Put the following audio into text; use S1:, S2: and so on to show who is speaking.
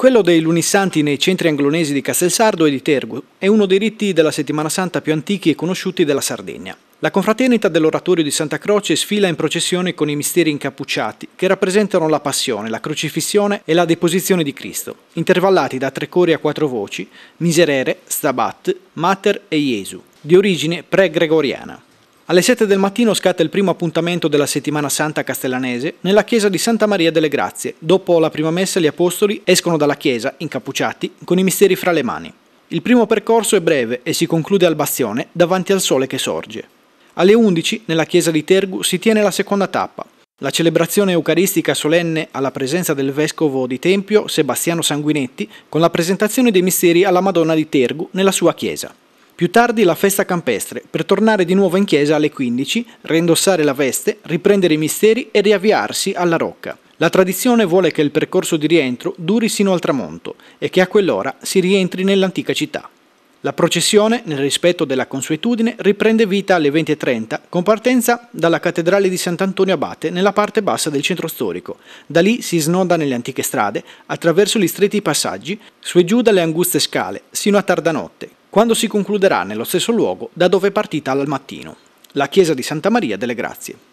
S1: Quello dei Lunissanti nei centri anglonesi di Castelsardo e di Tergu è uno dei riti della Settimana Santa più antichi e conosciuti della Sardegna. La confraternita dell'oratorio di Santa Croce sfila in processione con i misteri incappucciati, che rappresentano la passione, la crocifissione e la deposizione di Cristo, intervallati da tre cori a quattro voci, Miserere, Stabat, Mater e Gesù, di origine pre-gregoriana. Alle 7 del mattino scatta il primo appuntamento della settimana santa castellanese nella chiesa di Santa Maria delle Grazie. Dopo la prima messa gli apostoli escono dalla chiesa, incappucciati, con i misteri fra le mani. Il primo percorso è breve e si conclude al bastione, davanti al sole che sorge. Alle 11, nella chiesa di Tergu, si tiene la seconda tappa. La celebrazione eucaristica solenne alla presenza del vescovo di Tempio Sebastiano Sanguinetti con la presentazione dei misteri alla Madonna di Tergu nella sua chiesa. Più tardi la festa campestre, per tornare di nuovo in chiesa alle 15, reindossare la veste, riprendere i misteri e riavviarsi alla rocca. La tradizione vuole che il percorso di rientro duri sino al tramonto e che a quell'ora si rientri nell'antica città. La processione, nel rispetto della consuetudine, riprende vita alle 20.30 con partenza dalla cattedrale di Sant'Antonio Abate nella parte bassa del centro storico. Da lì si snoda nelle antiche strade, attraverso gli stretti passaggi, su e giù dalle anguste scale, sino a tarda notte, quando si concluderà nello stesso luogo da dove è partita al mattino, la chiesa di Santa Maria delle Grazie.